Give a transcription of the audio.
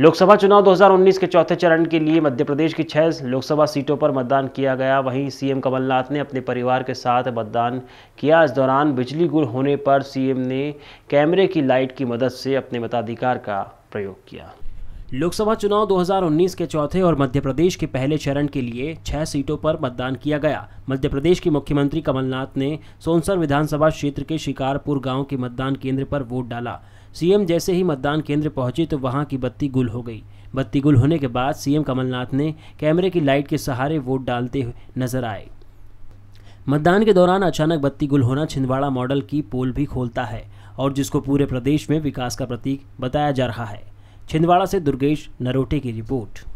लोकसभा चुनाव 2019 के चौथे चरण के लिए मध्य प्रदेश की छह लोकसभा सीटों पर मतदान किया गया वहीं सीएम कमलनाथ ने अपने परिवार के साथ मतदान किया इस दौरान बिजली गुल होने पर सीएम ने कैमरे की लाइट की मदद से अपने मताधिकार का प्रयोग किया लोकसभा चुनाव 2019 के चौथे और मध्य प्रदेश के पहले चरण के लिए छह सीटों पर मतदान किया गया मध्य प्रदेश के मुख्यमंत्री कमलनाथ ने सोनसर विधानसभा क्षेत्र के शिकारपुर गांव के मतदान केंद्र पर वोट डाला सीएम जैसे ही मतदान केंद्र पहुंचे तो वहां की बत्ती गुल हो गई बत्ती गुल होने के बाद सीएम कमलनाथ ने कैमरे की लाइट के सहारे वोट डालते हुए नजर आए मतदान के दौरान अचानक बत्ती गुल होना छिंदवाड़ा मॉडल की पोल भी खोलता है और जिसको पूरे प्रदेश में विकास का प्रतीक बताया जा रहा है छिंदवाड़ा से दुर्गेश नरोटे की रिपोर्ट